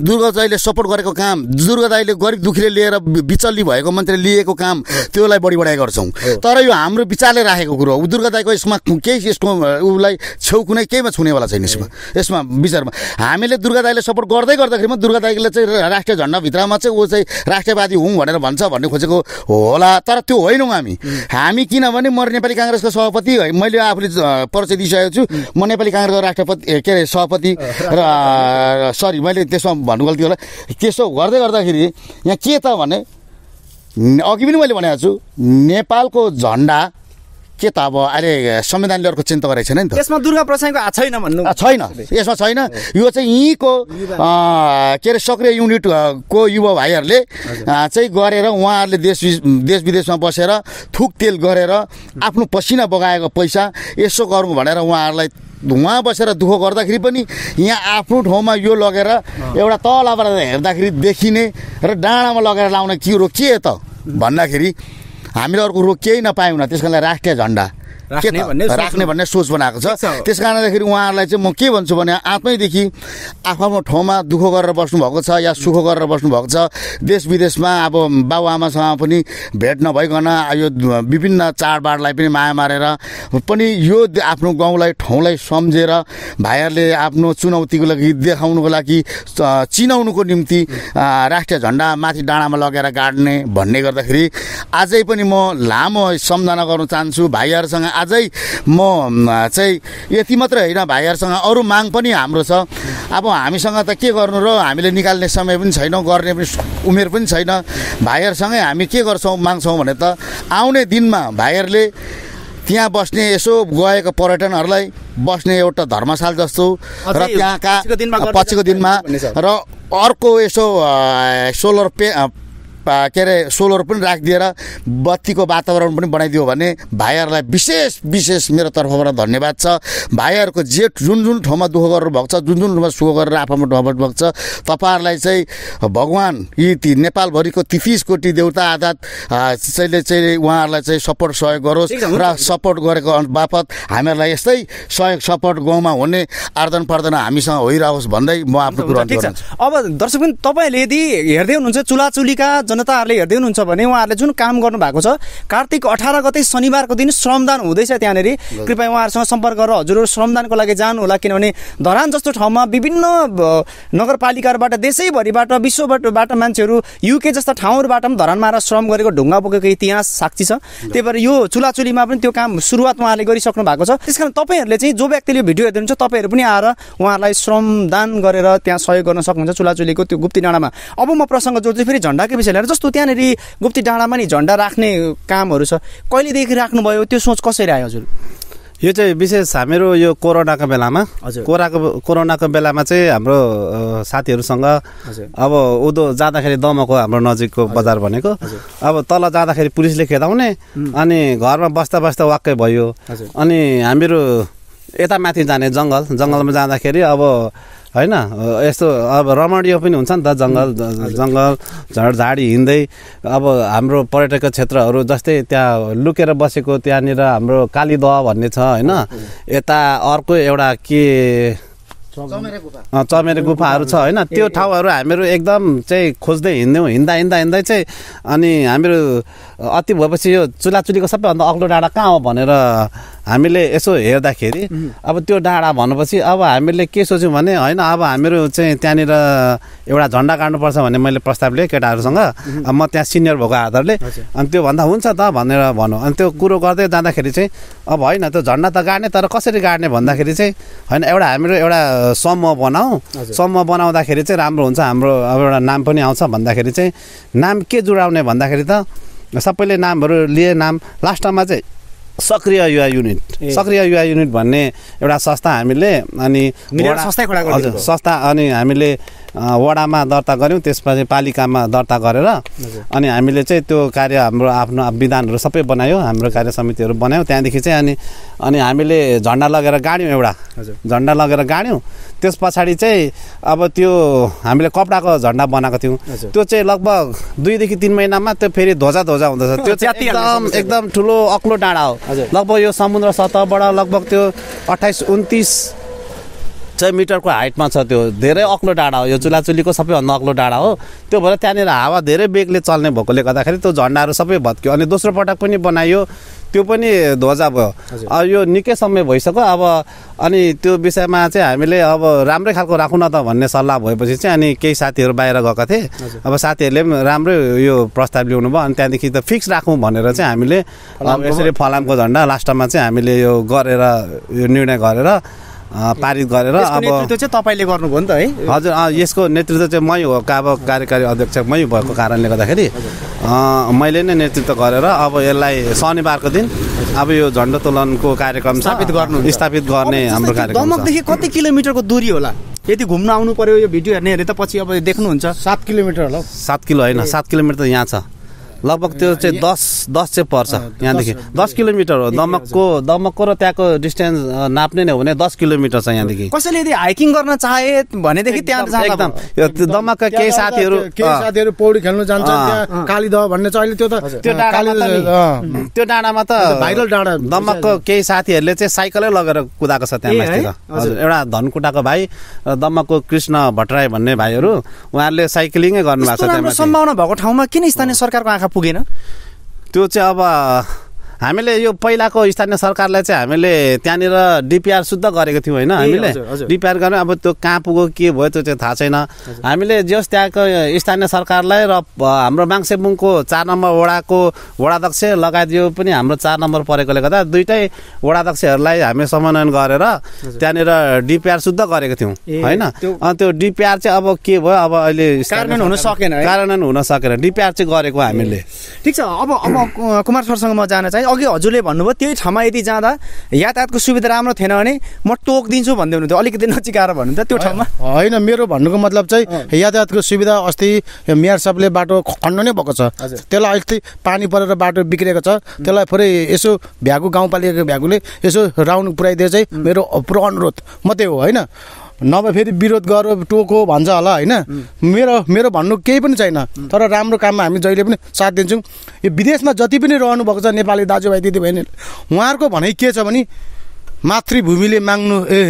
दुर्गा दाईले सपोर्ट गरेको काम दुर्गा दाईले गरिब दुखीले लिएर बिचल्ली भएको मान्छेले लिएको काम त्यसलाई बढी बढाइ गर्छौँ तर यो हाम्रो विचारले राखेको कुरो हो दुर्गा दाईको यसमा केही यसको उसलाई छेउ कुनै केहीमा छुनेवाला छैन यसमा यसमा विचारमा हामीले दुर्गा दाईले सपोर्ट गर्दै गर्दाखेरि गर्दाखेरिमा दुर्गा दाईले चाहिँ राष्ट्रिय झन्डाभित्रमा चाहिँ ऊ चाहिँ राष्ट्रियवादी हुँ भनेर भन्छ भन्ने खोजेको होला तर त्यो होइनौँ हामी हामी किनभने म नेपाली काङ्ग्रेसको सभापति मैले आफूले परिचय दिइसकेको छु म नेपाली काङ्ग्रेसको राष्ट्रपति के अरे सभापति र सरी मैले त्यसमा भन्नु गल्ती होला त्यसो गर्दै गर्दाखेरि यहाँ के त भने अघि पनि मैले भनेको छु नेपालको झन्डा के त अब अहिले संविधानले अर्को चिन्ता गरेको छैन नि त यसमा दुर्गा प्रसाईको हात छैन भन्नु छैन यसमा छैन यो चाहिँ यहीँको के अरे सक्रिय युनिटको युवा भाइहरूले चाहिँ गरेर उहाँहरूले देश देश विदेशमा बसेर थुक तेल गरेर आफ्नो पसिना बगाएको पैसा यसो गरौँ भनेर उहाँहरूलाई उहाँ बसेर दुःख गर्दाखेरि पनि यहाँ आफ्नो ठाउँमा यो लगेर एउटा तलबाट हेर्दाखेरि देखिने र डाँडामा लगेर लाउने के हो के त भन्दाखेरि हामीले अर्को रोग केही नपायौँ न त्यस कारणले राष्ट्रिय झन्डा राख्ने भन्ने सोच बनाएको छ त्यस कारणले उहाँहरूलाई चाहिँ म के भन्छु भने आफैदेखि आफ्नो ठाउँमा दुःख गरेर बस्नुभएको छ या सुख गरेर बस्नुभएको छ देश विदेशमा अब बाबुआमासँग पनि भेट नभइकन यो विभिन्न चाडबाडलाई पनि माया मारेर पनि यो आफ्नो गाउँलाई ठाउँलाई सम्झेर भाइहरूले आफ्नो चुनौतीको लागि देखाउनुको लागि चिनाउनुको निम्ति राष्ट्रिय झन्डा माथि डाँडामा लगेर गाड्ने भन्ने गर्दाखेरि आजै पनि म लामो सम्झना गर्न चाहन्छु भाइहरूसँग आजै म चाहिँ यति मात्रै होइन भाइहरूसँग अरू माग पनि हाम्रो छ अब हामीसँग त के गर्नु र हामीले निकाल्ने समय पनि छैन गर्ने पनि उमेर पनि छैन भाइहरूसँगै हामी के गर्छौँ माग्छौँ भने त आउने दिनमा भाइहरूले त्यहाँ बस्ने यसो गएको पर्यटनहरूलाई बस्ने एउटा धर्मशाल जस्तो र त्यहाँका पछिको दिनमा र अर्को यसो सोलर पे के अरे सोलर पनि राखिदिएर बत्तीको वातावरण पनि बनाइदियो भने भाइहरूलाई विशेष विशेष मेरो तर्फबाट धन्यवाद छ भाइहरूको जे जुन जुन ठाउँमा दुःख गरेर भएको छ जुन जुन ठाउँमा सुख गरेर आफ्नो ठाउँबाट भएको छ तपाईँहरूलाई चाहिँ भगवान् यी ती नेपालभरिको तिस कोटी देउता आधार चाहिँ चाहिँ उहाँहरूलाई चाहिँ सपोर्ट सहयोग गरोस् र सपोर्ट गरेको बापत हामीहरूलाई यस्तै सहयोग सपोर्ट गाउँमा हुने आर्दन पार्दन हामीसँग होइरहोस् भन्दै म आफ्नो कुरा अब दर्शक पनि तपाईँहरूले यदि हेर्दै हुनुहुन्छ चुलाचुलीका जनताहरूले हेर्दै हुनुहुन्छ भने उहाँहरूले जुन काम गर्नु भएको छ कार्तिक अठार गते शनिबारको दिन श्रमदान हुँदैछ त्यहाँनिर कृपया उहाँहरूसँग सम्पर्क गरेर हजुरहरू श्रमदानको लागि जानुहोला किनभने धरान जस्तो ठाउँमा विभिन्न नगरपालिकाहरूबाट देशैभरिबाट विश्वबाट मान्छेहरू युके जस्ता ठाउँहरूबाट पनि धरानमा आएर श्रम गरेको ढुङ्गा बोकेको इतिहास साक्षी छ त्यही भएर यो चुलाचुलीमा पनि त्यो काम सुरुवात उहाँहरूले गरिसक्नु भएको छ त्यस कारण तपाईँहरूले चाहिँ जो व्यक्तिले भिडियो हेर्दै हुन्छ तपाईँहरू पनि आएर उहाँहरूलाई श्रमदान गरेर त्यहाँ सहयोग गर्न सक्नुहुन्छ चुलाचुलीको त्यो गुप्ती डाँडामा अब म प्रसङ्ग जोड्दै फेरि झन्डाकै विषय लिएर जस्तो त्यहाँनिर गुप्ती डाँडामा नि झन्डा राख्ने कामहरू छ कहिलेदेखि राख्नुभयो त्यो सोच कसरी आयो हजुर यो चाहिँ विशेष हामीहरू यो कोरोनाको बेलामा कोराको कोरोनाको बेलामा चाहिँ हाम्रो साथीहरूसँग अब उँधो जाँदाखेरि दमको हाम्रो नजिकको बजार भनेको अब तल जाँदाखेरि पुलिसले खेदाउने अनि घरमा बस्दा बस्दा वाक्कै भयो अनि हामीहरू यता माथि जाने जङ्गल जङ्गलमा जाँदाखेरि अब होइन यस्तो अब रमणीय पनि हुन्छ नि त जङ्गल जङ्गल झाडी हिँड्दै अब हाम्रो पर्यटक क्षेत्रहरू जस्तै त्यहाँ लुकेर बसेको त्यहाँनिर हाम्रो कालीदह भन्ने छ होइन यता अर्को एउटा के चमेरे गुफाहरू छ होइन त्यो ठाउँहरू हामीहरू एकदम चाहिँ खोज्दै हिँड्यौँ हिँड्दा हिँड्दा हिँड्दै चाहिँ अनि हामीहरू अति भएपछि यो चुलाचुलीको सबैभन्दा अग्लो डाँडा कहाँ हो भनेर हामीले यसो हेर्दाखेरि अब त्यो डाँडा भनेपछि अब हामीले के सोच्यौँ भने होइन अब हामीहरू चाहिँ त्यहाँनिर एउटा झन्डा काट्नुपर्छ भन्ने मैले प्रस्ताव लिएँ केटाहरूसँग अब म त्यहाँ सिनियर भएको आधारले अनि त्योभन्दा हुन्छ त भनेर भनौँ अनि त्यो कुरो गर्दै जाँदाखेरि चाहिँ अब होइन त्यो झन्डा त गाड्ने तर कसरी गाड्ने भन्दाखेरि चाहिँ होइन एउटा हामीहरू एउटा समूह बनाऊ समूह बनाउँदाखेरि चाहिँ राम्रो हुन्छ हाम्रो अब एउटा नाम पनि आउँछ भन्दाखेरि चाहिँ नाम के जुडाउने भन्दाखेरि त सबैले नामहरू लिए नाम लास्टमा चाहिँ सक्रिय युवा युनिट सक्रिय युवा युनिट भन्ने एउटा संस्था हामीले अनि संस्था अनि हामीले वडामा दर्ता गऱ्यौँ त्यसपछि पालिकामा दर्ता गरेर अनि हामीले चाहिँ त्यो कार्य हाम्रो आफ्नो विधानहरू सबै बनायो हाम्रो कार्य समितिहरू बनायौँ त्यहाँदेखि चाहिँ अनि अनि हामीले झन्डा लगेर गाड्यौँ एउटा झन्डा लगेर गाड्यौँ त्यस पछाडि चाहिँ अब त्यो हामीले कपडाको झन्डा बनाएको थियौँ त्यो चाहिँ लगभग दुईदेखि तिन महिनामा त्यो फेरि ध्वजा ध्वजा हुँदछ त्यो चाहिँ एकदम एकदम ठुलो अग्लो डाँडा हो लगभग यो समुद्र सतहबाट लगभग त्यो अठाइस उन्तिस चाहिँ मिटरको हाइटमा छ त्यो धेरै अग्लो डाँडा हो यो चुलाचुलीको सबैभन्दा अग्लो डाँडा हो त्यो भएर त्यहाँनिर हावा धेरै बेगले चल्ने भएकोले गर्दाखेरि त्यो झन्डाहरू सबै भत्क्यो अनि दोस्रो पटक पनि बनायो त्यो पनि ध्वजा भयो अब यो निकै समय भइसक्यो अब अनि त्यो विषयमा चाहिँ हामीले अब राम्रै खालको राखौँ न त भन्ने सल्लाह भएपछि चाहिँ अनि केही साथीहरू बाहिर गएका थिए अब साथीहरूले पनि राम्रै यो प्रस्ताव ल्याउनु भयो अनि त्यहाँदेखि त फिक्स राखौँ भनेर चाहिँ हामीले यसरी फलामको झन्डा लास्टमा चाहिँ हामीले यो गरेर यो निर्णय गरेर पारित गरेर अब चाहिँ तपाईँले गर्नुभयो नि त है हजुर यसको नेतृत्व चाहिँ मै हो अब कार्यकारी अध्यक्ष मै भएको कारणले गर्दाखेरि मैले नै नेतृत्व गरेर अब यसलाई शनिबारको दिन अब यो झन्डोत्तोलनको कार्यक्रम स्थापित गर्नु स्थापित गर्ने हाम्रो कार्यक्रम दमकदेखि कति किलोमिटरको दूरी होला यदि घुम्न आउनु पर्यो यो भिडियो हेर्ने त पछि अब देख्नुहुन्छ सात किलोमिटर होला सात किलो होइन सात किलोमिटर त यहाँ छ लगभग त्यो चाहिँ दस दस चाहिँ पर्छ यहाँदेखि दस किलोमिटर हो दमकको दमकको र त्यहाँको डिस्टेन्स नाप्ने नै हो भने दस किलोमिटर छ यहाँदेखि कसैले यदि हाइकिङ गर्न चाहे भनेदेखि त्यहाँ एकदम दमकका केही साथीहरू साथीहरू पौडी खेल्नु जान्छ कालीदह भन्ने छ अहिले त्यो त त्यो त्यो डाँडामा त भाइरल डाँडा दमकको केही साथीहरूले चाहिँ साइकलै लगेर कुदाएको छ त्यहाँ हजुर एउटा धनकुटाको भाइ र दमकको कृष्ण भट्टराई भन्ने भाइहरू उहाँहरूले साइक्लिङै भएको छ सम्भावना भएको ठाउँमा किन स्थानीय सरकारको आँखा पुगेन त्यो चाहिँ अब हामीले यो पहिलाको स्थानीय सरकारलाई चाहिँ हामीले त्यहाँनिर डिपिआर शुद्ध गरेको थियौँ होइन हामीले डिपिआर गर्नु अब त्यो कहाँ पुग्यो के भयो त्यो चाहिँ थाहा छैन हामीले जस त्यहाँको स्थानीय सरकारलाई र हाम्रो माङ्सेबुङको चार नम्बर वडाको वडाध्यक्ष लगायत यो पनि हाम्रो चार नम्बर परेकोले गर्दा दुइटै वडाध्यक्षहरूलाई हामीले समन्वयन गरेर त्यहाँनिर डिपिआर शुद्ध गरेको थियौँ होइन अनि त्यो डिपिआर चाहिँ अब के भयो अब अहिले कार्यान्वयन हुन सकेन कार्यान्वयन हुन सकेन डिपिआर चाहिँ गरेको हामीले ठिक छ अब अब कुमार सरसँग म जान चाहिँ अघि हजुरले भन्नुभयो त्यही ठाउँमा यदि जाँदा यातायातको सुविधा राम्रो थिएन भने म टोक दिन्छु भन्दै हुनुहुन्थ्यो अलिकति नचिकाएर भन्नुहुन्थ्यो त्यो ठाउँमा होइन मेरो भन्नुको मतलब चाहिँ यातायातको सुविधा अस्ति मेयर साहबले बाटो खण्ड नै भएको छ त्यसलाई अलिकति पानी परेर बाटो बिग्रेको छ त्यसलाई फेरि यसो भ्यागु गाउँपालिकाको भ्यागुले यसो राउन्ड पुऱ्याइदिए चाहिँ मेरो पुरो अनुरोध मात्रै हो होइन नभए फेरि विरोध गर टोको भन्छ होला होइन मेरो मेरो भन्नु केही पनि छैन तर राम्रो काममा हामी जहिले पनि साथ दिन्छौँ यो विदेशमा जति पनि रहनु भएको छ नेपाली दाजुभाइ दिदीबहिनी उहाँहरूको भनाइ के छ भने मातृभूमिले माग्नु ए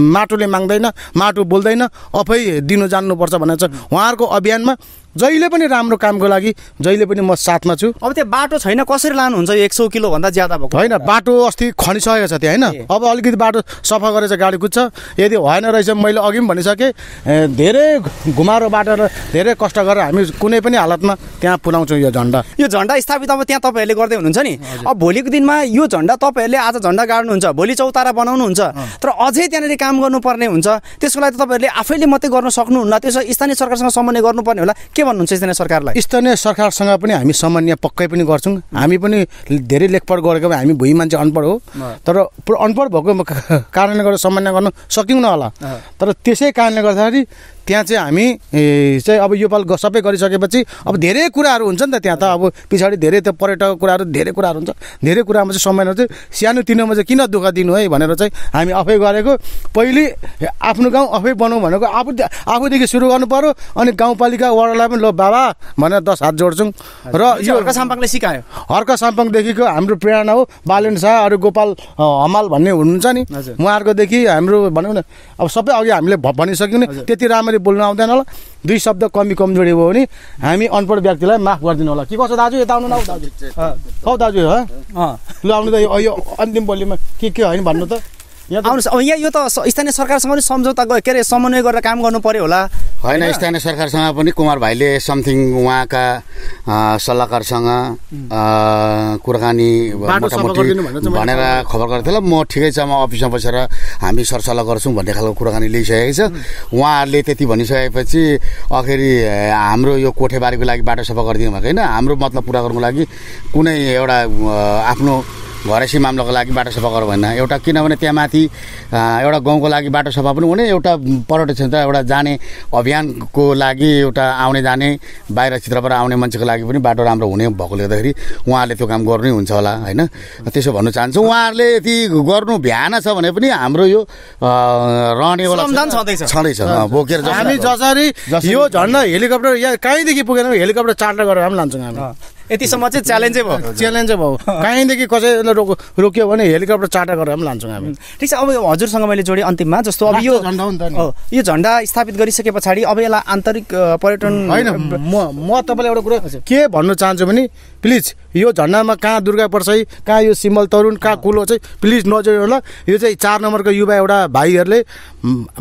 माटोले माग्दैन माटो बोल्दैन आफै दिनु जान्नुपर्छ भनेर छ उहाँहरूको अभियानमा जहिले पनि राम्रो कामको लागि जहिले पनि म साथमा छु अब त्यो बाटो छैन कसरी लानुहुन्छ यो एक सौ किलोभन्दा ज्यादा भएको होइन बाटो अस्ति खनिसकेको छ त्यहाँ होइन अब अलिकति बाटो सफा गरेर गाडी कुद्छ यदि भएन रहेछ मैले अघि पनि भनिसकेँ धेरै घुमारो बाटो र धेरै कष्ट गरेर हामी कुनै पनि हालतमा त्यहाँ पुऱ्याउँछौँ यो झन्डा यो झन्डा स्थापित अब त्यहाँ तपाईँहरूले गर्दै हुनुहुन्छ नि अब भोलिको दिनमा यो झन्डा तपाईँहरूले आज झन्डा गाड्नुहुन्छ भोलि चौतारा बनाउनुहुन्छ तर अझै त्यहाँनिर काम गर्नुपर्ने हुन्छ त्यसको लागि त तपाईँहरूले आफैले मात्रै गर्न सक्नुहुन्न त्यसो स्थानीय सरकारसँग समन्वय गर्नुपर्ने होला के भन्नुहुन्छ स्थानीय सरकारलाई स्थानीय सरकारसँग पनि हामी समन्वय पक्कै पनि गर्छौँ हामी पनि धेरै लेखपढ गरेको हामी भुइँ मान्छे अनपढ हो तर अनपढ भएको कारणले गर्दा समन्वय गर्न सक्यौँ न होला तर त्यसै कारणले गर्दाखेरि त्यहाँ चाहिँ हामी चाहिँ अब योपाल सबै गरिसकेपछि अब धेरै कुराहरू हुन्छ नि त त्यहाँ त अब पछाडि धेरै त्यो पर्यटकको कुराहरू धेरै कुराहरू हुन्छ धेरै कुरामा चाहिँ समयमा चाहिँ सानोतिनोमा चाहिँ किन दुःख दिनु है भनेर चाहिँ हामी आफै गरेको पहिले आफ्नो गाउँ आफै बनाऊ भनेको आफू आफूदेखि सुरु गर्नु पऱ्यो अनि गाउँपालिका वडालाई पनि लो बाबा भनेर दस हात जोड्छौँ र यो हर्का साम्पाङले सिकायो हर्का साम्पाङदेखिको हाम्रो प्रेरणा हो बालन शाह अरू गोपाल हमाल भन्ने हुनुहुन्छ नि उहाँहरूकोदेखि हाम्रो भनौँ न अब सबै अघि हामीले भनिसक्यौँ नि त्यति राम्ररी बोल्नु आउँदैन होला दुई शब्द कमी कमजोरी भयो भने हामी अनपढ व्यक्तिलाई माफ गरिदिनु होला के कसो दाजु यता आउनु न हौ दाजु हौ दाजु ल आउनु त यो अन्तिम बोलीमा के के होइन भन्नु त यहाँ आउनुहोस् यहाँ यो त स्थानीय सरकारसँग पनि सम्झौता के अरे समन्वय गरेर काम गर्नु पऱ्यो होला होइन स्थानीय सरकारसँग पनि कुमार भाइले समथिङ उहाँका सल्लाहकारसँग hmm. कुराकानी मोटामोटी भनेर खबर गरेको थियो ल म ठिकै छ म अफिसमा बसेर हामी सरसल्लाह गर्छौँ भन्ने खालको कुराकानी लिइसकेको छ hmm. उहाँहरूले त्यति भनिसकेपछि अखेरि हाम्रो यो कोठेबारीको लागि बाटो सफा गरिदिनु भएको होइन हाम्रो मतलब पुरा गर्नुको लागि कुनै एउटा आफ्नो घरेसी मामलाको लागि बाटो सफा गर भन्दा एउटा किनभने त्यहाँ माथि एउटा गाउँको लागि बाटो सफा पनि हुने एउटा पर्यटक क्षेत्र एउटा जाने अभियानको लागि एउटा आउने जाने बाहिर क्षेत्रबाट आउने मान्छेको लागि पनि बाटो राम्रो हुने भएकोले गर्दाखेरि उहाँहरूले त्यो काम गर्नै हुन्छ होला होइन त्यसो भन्न चाहन्छु उहाँहरूले यति गर्नु भ्यान छ भने पनि हाम्रो यो रहनेवाला छँदैछ बोकेर हामी जसरी यो झन्डा हेलिकप्टर या कहीँदेखि पुगेन हेलिकप्टर चार्टर गरेर पनि लान्छौँ हामी यतिसम्म चाहिँ च्यालेन्जै भयो च्यालेन्जै भयो कहीँदेखि कसैले रोक रोक्यो भने हेलिकप्टर चाटा गरेर पनि लान्छौँ हामी ठिक छ अब हजुरसँग मैले जोडेँ अन्तिममा जस्तो अब यो यो झन्डा स्थापित गरिसके पछाडि अब यसलाई आन्तरिक पर्यटन होइन म म तपाईँलाई एउटा कुरो के भन्न चाहन्छु भने प्लिज यो झन्डामा कहाँ दुर्गा पर्सै कहाँ यो सिमल तरुण कहाँ कुलो चाहिँ प्लिज नजोड होला यो चाहिँ चार नम्बरको युवा एउटा भाइहरूले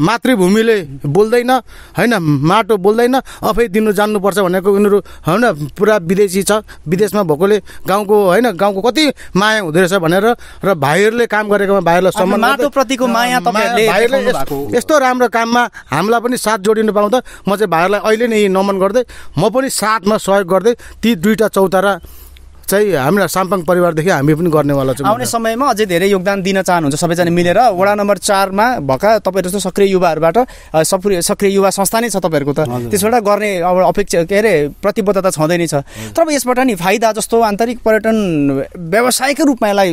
मातृभूमिले बोल्दैन होइन माटो बोल्दैन आफै दिनु जान्नुपर्छ भनेको उनीहरू होइन पुरा विदेशी छ विदेशमा भएकोले गाउँको होइन गाउँको कति माया हुँदो रहेछ भनेर र भाइहरूले काम गरेकोमा भाइहरूलाई सम्मान माटोप्रतिको माया भाइहरूले यस्तो राम्रो काममा हामीलाई पनि साथ जोडिनु पाउँदा म चाहिँ भाइहरूलाई अहिले नै नमन गर्दै म पनि साथमा सहयोग गर्दै ती दुईवटा चौतारा चाहिँ हामीलाई साम्पाङ परिवारदेखि हामी पनि गर्नेवाला छौँ आउने समयमा अझै धेरै योगदान दिन चाहनुहुन्छ सबैजना मिलेर वडा नम्बर चारमा भएका तपाईँ जस्तो सक्रिय युवाहरूबाट सक्रिय सक्रिय युवा संस्था नै छ तपाईँहरूको त त्यसबाट गर्ने अब अपेक्षा के अरे प्रतिबद्धता छँदै नै छ तर यसबाट नि फाइदा जस्तो आन्तरिक पर्यटन व्यवसायकै रूपमा यसलाई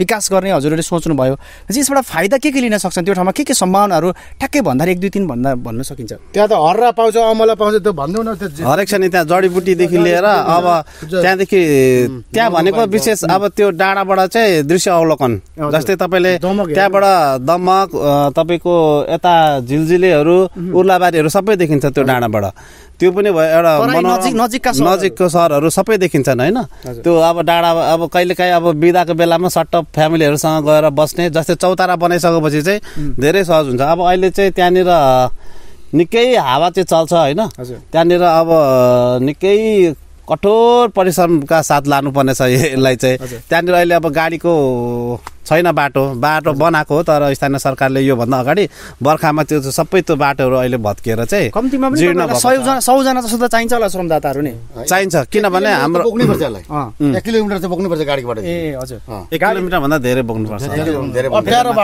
विकास गर्ने हजुरहरूले सोच्नुभयो यसबाट फाइदा के के लिन सक्छन् त्यो ठाउँमा के के सम्भावनाहरू ठ्याक्कै भन्दा एक दुई तिन भन्दा भन्न सकिन्छ त्यहाँ त हर्रा पाउँछ अमला पाउँछ त्यो भन्दैन न हरेक छ नि त्यहाँ जडीबुटीदेखि लिएर अब त्यहाँदेखि त्यहाँ भनेको विशेष अब त्यो डाँडाबाट चाहिँ दृश्य अवलोकन जस्तै तपाईँले त्यहाँबाट दमक तपाईँको यता झिलझिलेहरू उर्लाबारीहरू सबै देखिन्छ त्यो डाँडाबाट त्यो पनि भयो एउटा नजिकको सहरहरू सबै देखिन्छन् होइन त्यो अब डाँडा अब कहिलेकाहीँ अब बिदाको बेलामा सट फ्यामिलीहरूसँग गएर बस्ने जस्तै चौतारा बनाइसकेपछि चाहिँ धेरै सहज हुन्छ अब अहिले चाहिँ त्यहाँनिर निकै हावा चाहिँ चल्छ होइन त्यहाँनिर अब निकै कठोर परिश्रमका साथ लानुपर्नेछ <laughs> यसलाई चाहिँ त्यहाँनिर अहिले अब गाडीको छैन बाटो बाटो बनाएको हो तर स्थानीय सरकारले योभन्दा अगाडि बर्खामा त्यो सबै त्यो बाटोहरू अहिले भत्किएर चाहिँ कम्तीमा सौजना जस्तो चाहिन्छ होला श्रमदाताहरू नि चाहिन्छ किनभने हाम्रो किलोमिटर चाहिँ पर्छ गाडीबाट ए हजुर एक भन्दा धेरै उकालो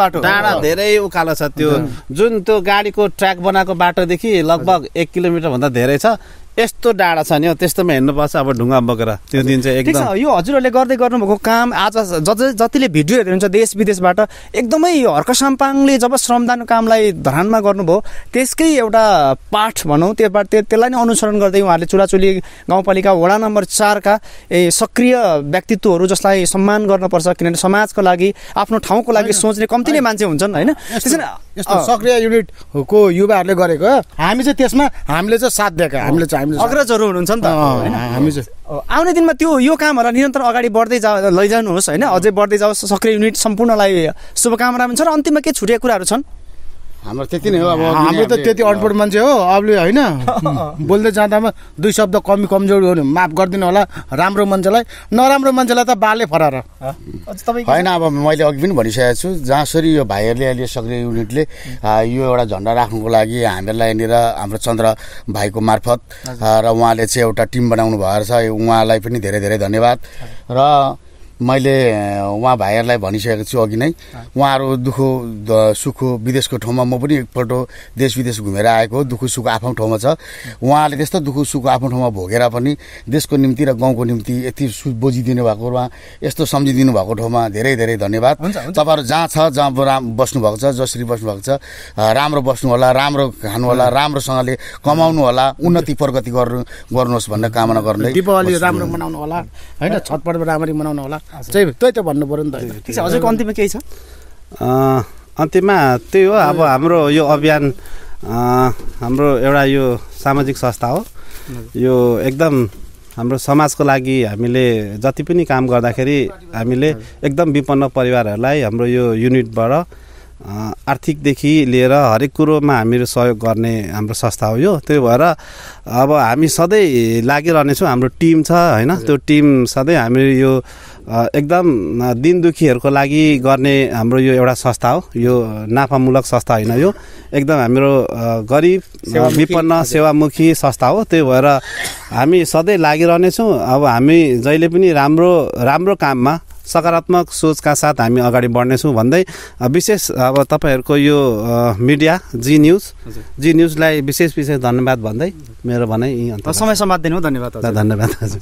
बाटो टाढा धेरै उकालो छ त्यो जुन त्यो गाडीको ट्र्याक बनाएको बाटोदेखि लगभग एक किलोमिटरभन्दा धेरै छ यस्तो डाँडा छ नि हो त्यस्तोमा हेर्नुपर्छ अब ढुङ्गा बोकेर त्यो दिन चाहिँ एकदम यो हजुरहरूले गर्दै गर्नुभएको काम आज जति जतिले भिडियो हेर्नुहुन्छ देश विदेशबाट एकदमै हर्क साम्पाङले जब श्रमदान कामलाई धरानमा गर्नुभयो त्यसकै एउटा पाठ भनौँ त्यो पाठ त्यसलाई नै अनुसरण गर्दै उहाँहरूले चुलाचुली गाउँपालिका वडा नम्बर चारका ए सक्रिय व्यक्तित्वहरू जसलाई सम्मान गर्नुपर्छ किनभने समाजको लागि आफ्नो ठाउँको लागि सोच्ने कम्ती नै मान्छे हुन्छन् होइन त्यसरी यस्तो सक्रिय युनिटको युवाहरूले गरेको हामी चाहिँ त्यसमा हामीले चाहिँ साथ दिएका हामीले चाहिँ हामीले अग्रजहरू हुनुहुन्छ नि त हामी चाहिँ आउने दिनमा त्यो यो कामहरूलाई निरन्तर अगाडि बढ्दै जा लैजानुहोस् होइन अझै बढ्दै जाओस् सक्रिय युनिट सम्पूर्णलाई शुभकामना पनि छ र अन्तिममा के छुटिएका कुराहरू छन् हाम्रो त्यति नै हो अब हाम्रो त त्यति अनपढ मान्छे हो अबले होइन <laughs> बोल्दै जाँदामा दुई शब्द कमी कमजोरी गर्नु माफ गरिदिनु होला राम्रो मान्छेलाई नराम्रो मान्छेलाई त बाले फराएर होइन अब मैले अघि पनि भनिसकेको छु जहाँसरी यो भाइहरूले अहिले सक्रिय युनिटले यो एउटा झन्डा राख्नुको लागि हामीहरूलाई यहाँनिर हाम्रो चन्द्र भाइको मार्फत र उहाँले चाहिँ एउटा टिम बनाउनु भएको छ उहाँलाई पनि धेरै धेरै धन्यवाद र मैले उहाँ भाइहरूलाई भनिसकेको छु अघि नै उहाँहरू दुःख सुख विदेशको ठाउँमा म पनि एकपल्ट देश विदेश घुमेर आएको दुःख सुख आफ्नो ठाउँमा छ उहाँले त्यस्तो दुःख सुख आफ्नो ठाउँमा भोगेर पनि देशको निम्ति र गाउँको निम्ति यति सु बोझिदिनु भएको उहाँ यस्तो सम्झिदिनु भएको ठाउँमा धेरै धेरै धन्यवाद तपाईँहरू जहाँ छ जहाँ राम बस्नुभएको छ जसरी बस्नुभएको छ राम्रो बस्नु होला राम्रो खानु होला राम्रोसँगले कमाउनु होला उन्नति प्रगति गर्नु गर्नुहोस् भन्ने कामना गर्नु दिपावली राम्रो मनाउनु होला होइन छटपट राम्ररी मनाउनु होला त्यही त्यही त भन्नु पऱ्यो नि त हजुरको अन्तिममा केही छ अन्तिममा त्यही हो अब हाम्रो यो अभियान हाम्रो एउटा यो सामाजिक संस्था हो यो एकदम हाम्रो समाजको लागि हामीले जति पनि काम गर्दाखेरि हामीले एकदम विपन्न परिवारहरूलाई हाम्रो यो युनिटबाट आर्थिकदेखि लिएर हरेक कुरोमा हामीहरू सहयोग गर्ने हाम्रो संस्था हो यो त्यही भएर अब हामी सधैँ लागिरहनेछौँ हाम्रो टिम छ होइन त्यो टिम सधैँ हामी यो एकदम दिनदुखीहरूको लागि गर्ने हाम्रो यो एउटा संस्था हो यो नाफामूलक संस्था होइन यो एकदम हाम्रो गरिब विपन्न सेवामुखी संस्था हो त्यही भएर हामी सधैँ लागिरहनेछौँ अब हामी जहिले पनि राम्रो राम्रो काममा सकारात्मक सोचका साथ हामी अगाडि बढ्नेछौँ भन्दै विशेष अब तपाईँहरूको यो मिडिया जी न्युज जी न्युजलाई विशेष विशेष धन्यवाद भन्दै मेरो भनाइ समय समात्दैन धन्यवाद धन्यवाद हजुर